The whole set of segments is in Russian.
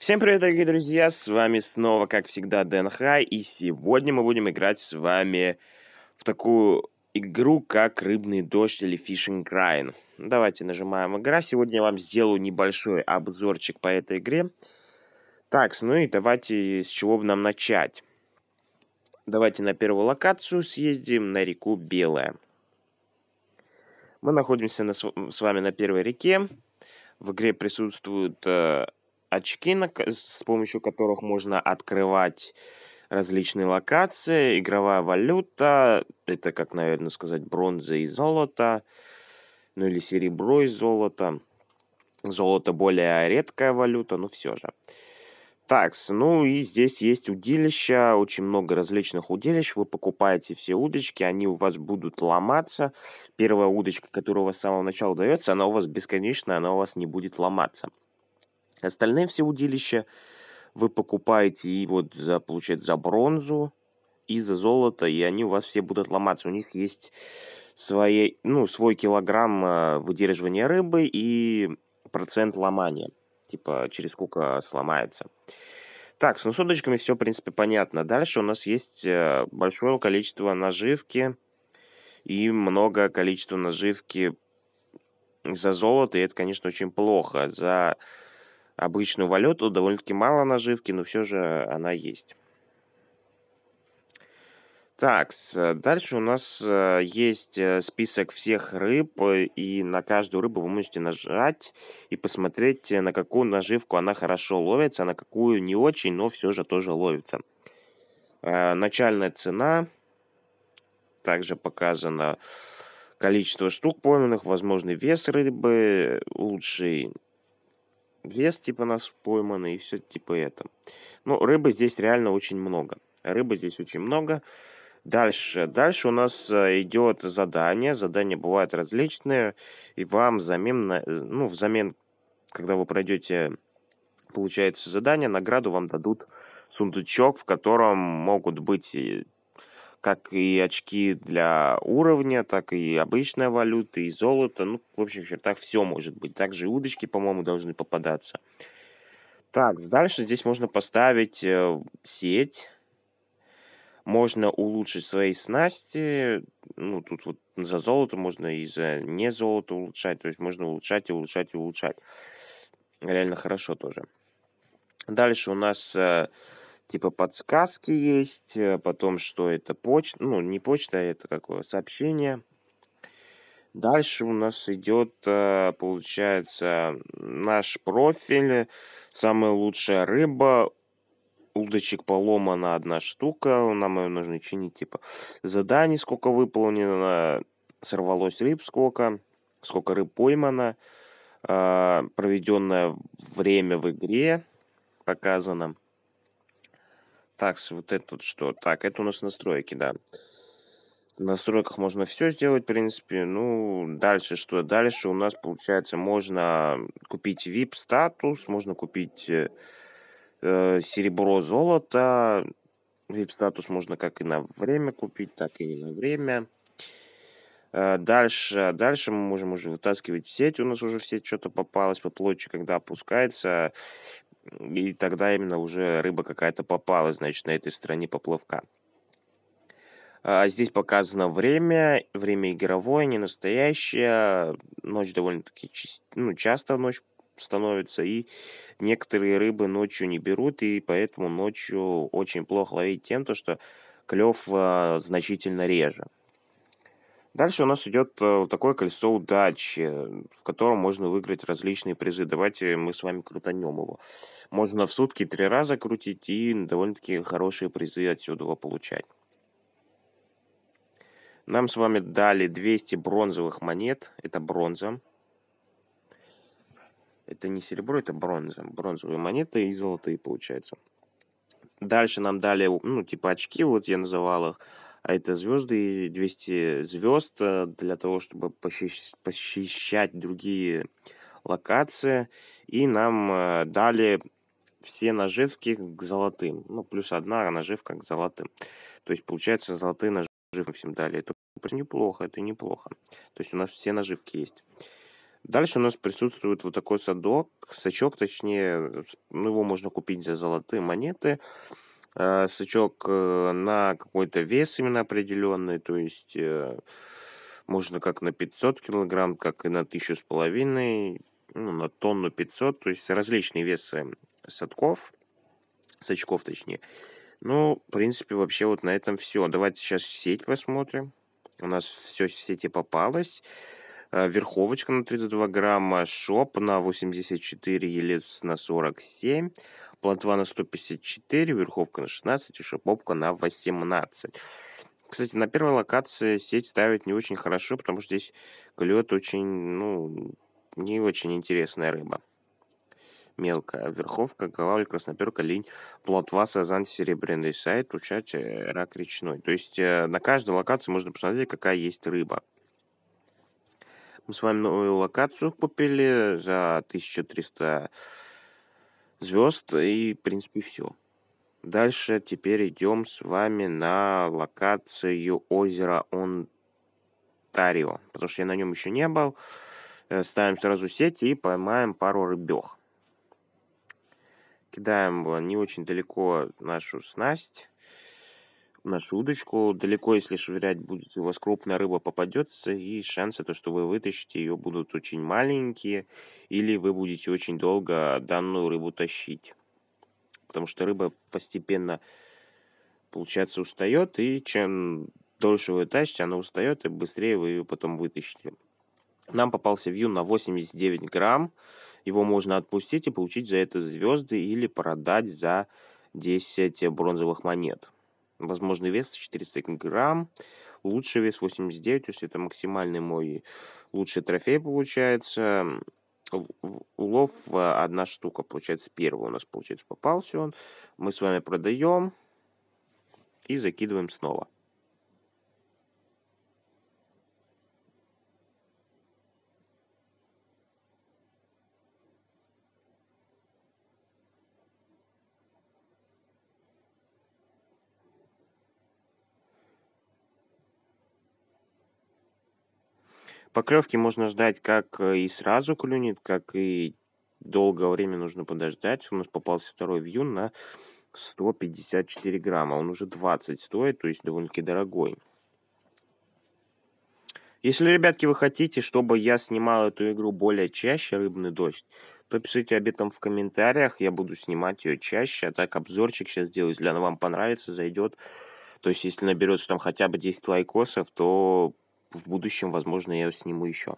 Всем привет, дорогие друзья, с вами снова, как всегда, Дэн Хай, и сегодня мы будем играть с вами в такую игру, как Рыбный дождь или Fishing Grind. Давайте нажимаем игра, сегодня я вам сделаю небольшой обзорчик по этой игре. Так, ну и давайте с чего бы нам начать. Давайте на первую локацию съездим на реку Белая. Мы находимся на, с вами на первой реке. В игре присутствуют э, очки, с помощью которых можно открывать различные локации, игровая валюта, это, как, наверное, сказать, бронза и золото, ну или серебро и золото. Золото более редкая валюта, но все же. Так, ну и здесь есть удилища, очень много различных удилищ. Вы покупаете все удочки, они у вас будут ломаться. Первая удочка, которая у вас с самого начала дается, она у вас бесконечная, она у вас не будет ломаться. Остальные все удилища вы покупаете и вот, за, получается, за бронзу и за золото, и они у вас все будут ломаться. У них есть свои, ну, свой килограмм а, выдерживания рыбы и процент ломания. Типа, через сколько сломается. Так, с насудочками все, в принципе, понятно. Дальше у нас есть э, большое количество наживки и много количества наживки за золото, и это, конечно, очень плохо. За обычную валюту, довольно-таки мало наживки, но все же она есть. Так, э, дальше у нас э, есть э, список всех рыб, и на каждую рыбу вы можете нажать и посмотреть, на какую наживку она хорошо ловится, а на какую не очень, но все же тоже ловится. Начальная цена также показана количество штук пойманных, возможный вес рыбы, лучший Вес типа нас пойманы и все типа это. Ну, рыбы здесь реально очень много. Рыбы здесь очень много. Дальше. Дальше у нас э, идет задание. Задания бывают различные. И вам взамен, э, ну, взамен, когда вы пройдете, получается, задание, награду вам дадут сундучок, в котором могут быть как и очки для уровня, так и обычная валюта, и золото. Ну, в общих чертах все может быть. Также и удочки, по-моему, должны попадаться. Так, дальше здесь можно поставить э, сеть. Можно улучшить свои снасти. Ну, тут вот за золото можно и за не золото улучшать. То есть можно улучшать и улучшать и улучшать. Реально хорошо тоже. Дальше у нас э, типа подсказки есть, э, потом что это почта, ну не почта, а это какое сообщение. Дальше у нас идет, э, получается, наш профиль, самая лучшая рыба, удочек поломана одна штука, нам ее нужно чинить, типа, задание сколько выполнено, сорвалось рыб сколько, сколько рыб поймано, э, проведенное время в игре показано, так, вот это вот что? Так, это у нас настройки, да. В настройках можно все сделать, в принципе. Ну, дальше что? Дальше у нас, получается, можно купить VIP-статус, можно купить э, э серебро, золото. VIP-статус можно как и на время купить, так и не на время. Э, дальше, а дальше мы можем уже вытаскивать сеть. У нас уже в сеть что-то попалось, поплотче, когда опускается и тогда именно уже рыба какая-то попала, значит, на этой стороне поплавка. А здесь показано время, время игровое, не настоящее. Ночь довольно-таки ну, часто ночь становится, и некоторые рыбы ночью не берут, и поэтому ночью очень плохо ловить тем, то, что клев а, значительно реже. Дальше у нас идет э, такое колесо удачи, в котором можно выиграть различные призы. Давайте мы с вами крутанем его. Можно в сутки три раза крутить и довольно-таки хорошие призы отсюда получать. Нам с вами дали 200 бронзовых монет. Это бронза. Это не серебро, это бронза. Бронзовые монеты и золотые получается. Дальше нам дали, ну, типа очки, вот я называл их а это звезды и 200 звезд э, для того, чтобы посещать другие локации. И нам э, дали все наживки к золотым. Ну, плюс одна наживка к золотым. То есть, получается, золотые наживки всем дали. Это неплохо, это неплохо. То есть, у нас все наживки есть. Дальше у нас присутствует вот такой садок, сачок, точнее, ну, его можно купить за золотые монеты э, сачок э, на какой-то вес именно определенный, то есть э, можно как на 500 килограмм, как и на тысячу с половиной, ну, на тонну 500, то есть различные весы садков, сачков точнее. Ну, в принципе, вообще вот на этом все. Давайте сейчас сеть посмотрим. У нас все в сети попалось. А, верховочка на 32 грамма, шоп на 84, елец на 47, плотва на 154, верховка на 16 и шиповка на 18. Кстати, на первой локации сеть ставить не очень хорошо, потому что здесь клюет очень, ну, не очень интересная рыба. Мелкая верховка, голавль, красноперка, линь, плотва, сазан, серебряный сайт, учать э, рак речной. То есть э, на каждой локации можно посмотреть, какая есть рыба. Мы с вами новую локацию купили за 1300 звезд и, в принципе, все. Дальше теперь идем с вами на локацию озера Онтарио, потому что я на нем еще не был. Э, ставим сразу сеть и поймаем пару рыбех. Кидаем не очень далеко нашу снасть нашу удочку. Далеко, если швырять будете, у вас крупная рыба попадется, и шансы, то, что вы вытащите ее, будут очень маленькие, или вы будете очень долго данную рыбу тащить. Потому что рыба постепенно, получается, устает, и чем дольше вы тащите, она устает, и быстрее вы ее потом вытащите. Нам попался вью на 89 грамм. Его можно отпустить и получить за это звезды или продать за 10 бронзовых монет. Возможный вес 400 грамм. Лучший вес 89, то есть это максимальный мой лучший трофей получается. Улов а, одна штука, получается, первый у нас, получается, попался он. Мы с вами продаем и закидываем снова. Поклевки можно ждать как э, и сразу клюнет, как и долгое время нужно подождать. У нас попался второй вью на 154 грамма. Он уже 20 стоит, то есть довольно-таки дорогой. Если, ребятки, вы хотите, чтобы я снимал эту игру более чаще, «Рыбный дождь», то пишите об этом в комментариях, я буду снимать ее чаще, а так обзорчик сейчас сделаю, если она вам понравится, зайдет. То есть, если наберется там хотя бы 10 лайкосов, то в будущем, возможно, я сниму еще.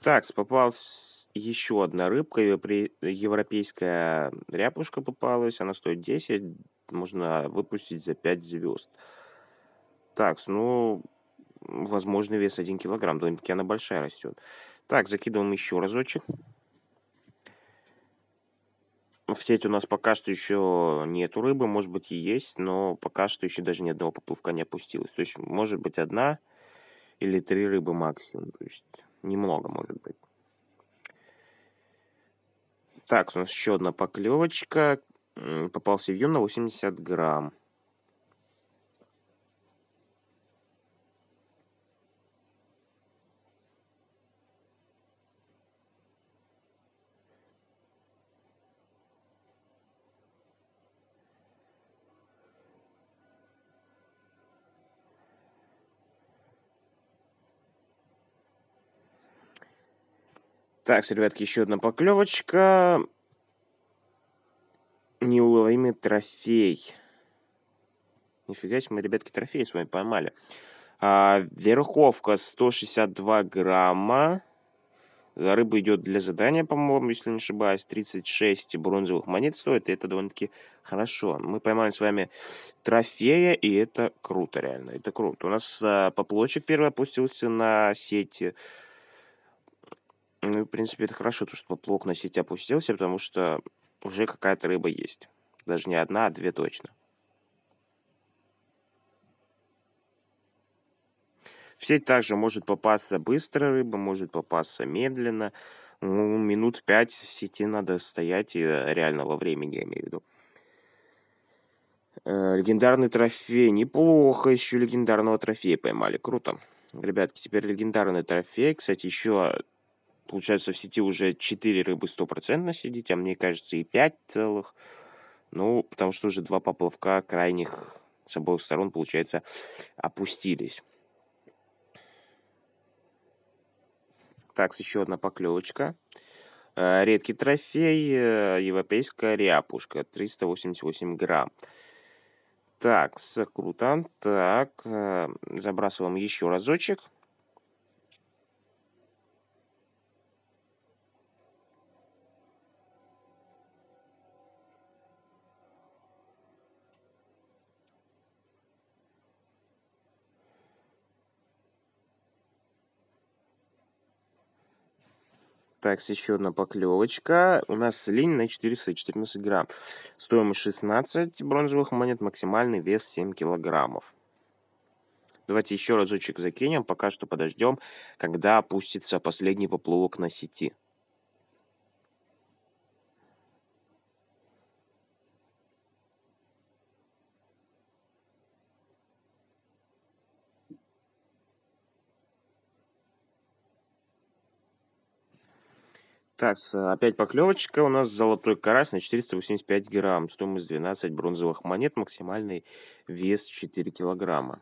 Так, попалась еще одна рыбка, европейская ряпушка попалась, она стоит 10, можно выпустить за 5 звезд. Так, ну, возможно, вес 1 килограмм, довольно-таки она большая растет. Так, закидываем еще разочек. В сеть у нас пока что еще нету рыбы, может быть и есть, но пока что еще даже ни одного поплавка не опустилось. То есть может быть одна или три рыбы максимум, то есть немного может быть. Так, у нас еще одна поклевочка. Попался вью на 80 грамм. Так, ребятки, еще одна поклевочка. Неуловимый трофей. Нифига себе, мы, ребятки, трофей с вами поймали. А, верховка 162 грамма. За рыбу идет для задания, по-моему, если не ошибаюсь. 36 бронзовых монет стоит, и это довольно-таки хорошо. Мы поймаем с вами трофея, и это круто реально. Это круто. У нас а, поплочек первый опустился на сеть ну, в принципе, это хорошо, то, что поплавок на сеть опустился, потому что уже какая-то рыба есть. Даже не одна, а две точно. В сеть также может попасться быстро рыба, может попасться медленно. Ну, минут пять в сети надо стоять, и э, реального времени, я имею в виду. Э, легендарный трофей. Неплохо еще легендарного трофея поймали. Круто. Ребятки, теперь легендарный трофей. Кстати, еще Получается, в сети уже 4 рыбы стопроцентно сидеть, а мне кажется, и 5 целых. Ну, потому что уже два поплавка крайних с обоих сторон, получается, опустились. Так, еще одна поклевочка. Э, редкий трофей, э, европейская ряпушка, 388 грамм. Так, круто. Так, э, забрасываем еще разочек. Так, еще одна поклевочка. У нас линь на 4 грамм. Стоимость 16 бронзовых монет, максимальный вес 7 килограммов. Давайте еще разочек закинем, пока что подождем, когда опустится последний поплавок на сети. Так, опять поклевочка. У нас золотой карась на 485 грамм. Стоимость 12 бронзовых монет. Максимальный вес 4 килограмма.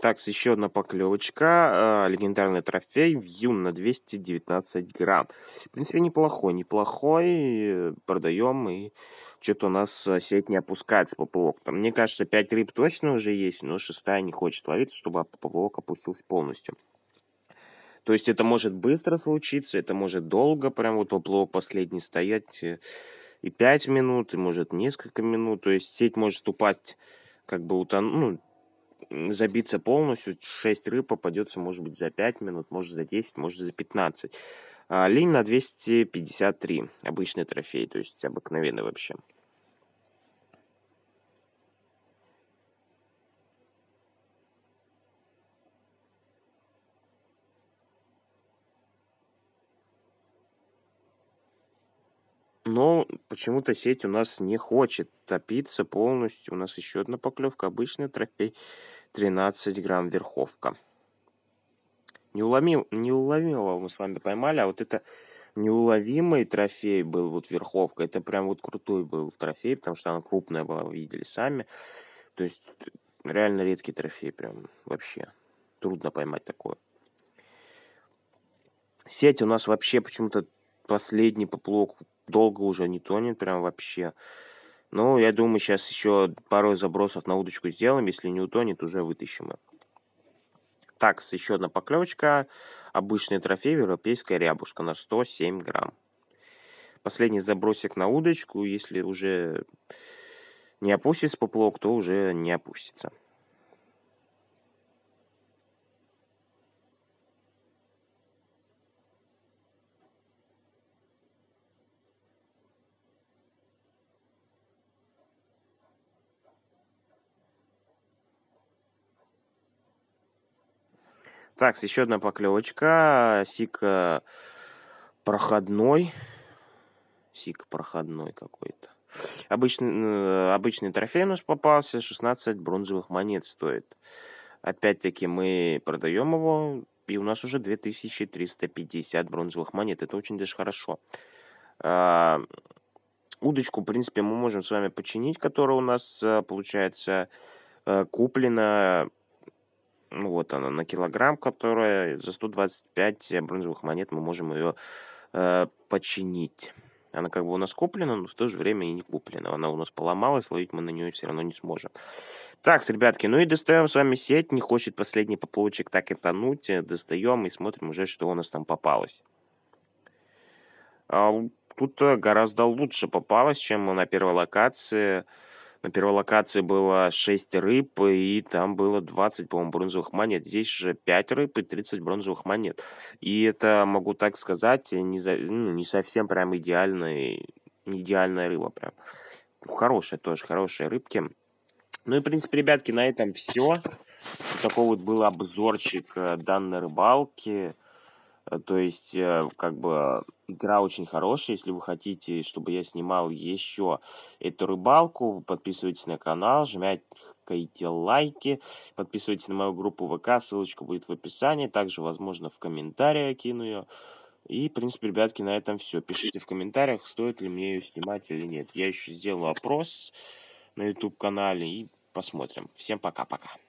Так, еще одна поклевочка. А, легендарный трофей в Вьюн на 219 грамм. В принципе, неплохой, неплохой. Продаем, и что-то у нас а, сеть не опускается поплавок. Там, мне кажется, 5 рыб точно уже есть, но шестая не хочет ловиться, чтобы поплавок опустился полностью. То есть это может быстро случиться, это может долго, прям вот поплавок последний стоять э, и 5 минут, и может несколько минут. То есть сеть может упасть как бы утон... ну, забиться полностью, 6 рыб попадется, может быть, за 5 минут, может, за 10, может, за 15. А, линь на 253, обычный трофей, то есть обыкновенный вообще. Но почему-то сеть у нас не хочет топиться полностью. У нас еще одна поклевка, обычный трофей. 13 грамм верховка. Неуломим, неуловимого мы с вами поймали, а вот это неуловимый трофей был вот верховка. Это прям вот крутой был трофей, потому что она крупная была, вы видели сами. То есть реально редкий трофей прям вообще. Трудно поймать такое. Сеть у нас вообще почему-то последний поплавок долго уже не тонет, прям вообще. Ну, я думаю, сейчас еще пару забросов на удочку сделаем. Если не утонет, уже вытащим ее. Так, еще одна поклевочка. Обычный трофей, европейская рябушка на 107 грамм. Последний забросик на удочку. Если уже не опустится поплавок, то уже не опустится. Так, еще одна поклевочка. Сик проходной. Сик проходной какой-то. Обычный, обычный трофей у нас попался. 16 бронзовых монет стоит. Опять-таки мы продаем его. И у нас уже 2350 бронзовых монет. Это очень даже хорошо. А, удочку, в принципе, мы можем с вами починить, которая у нас, а, получается, э, куплена ну, вот она, на килограмм, которая за 125 бронзовых монет мы можем ее э, починить. Она как бы у нас куплена, но в то же время и не куплена. Она у нас поломалась, ловить мы на нее все равно не сможем. Так, ребятки, ну и достаем с вами сеть. Не хочет последний поплавочек так и тонуть. Э, достаем и смотрим уже, что у нас там попалось. А, тут э, гораздо лучше попалось, чем на первой локации. На первой локации было 6 рыб, и там было 20, по-моему, бронзовых монет. Здесь же 5 рыб и 30 бронзовых монет. И это, могу так сказать, не, за, ну, не совсем прям идеальный, идеальная рыба прям. Ну, хорошая тоже, хорошие рыбки. Ну и, в принципе, ребятки, на этом все. Вот такой вот был обзорчик э, данной рыбалки. Э, то есть, э, как бы, э, игра очень хорошая. Если вы хотите, чтобы я снимал еще эту рыбалку, подписывайтесь на канал, жмякайте лайки, подписывайтесь на мою группу ВК, ссылочка будет в описании. Также, возможно, в комментариях я кину ее. И, в принципе, ребятки, на этом все. Пишите в комментариях, стоит ли мне ее снимать или нет. Я еще сделаю опрос на YouTube-канале и посмотрим. Всем пока-пока.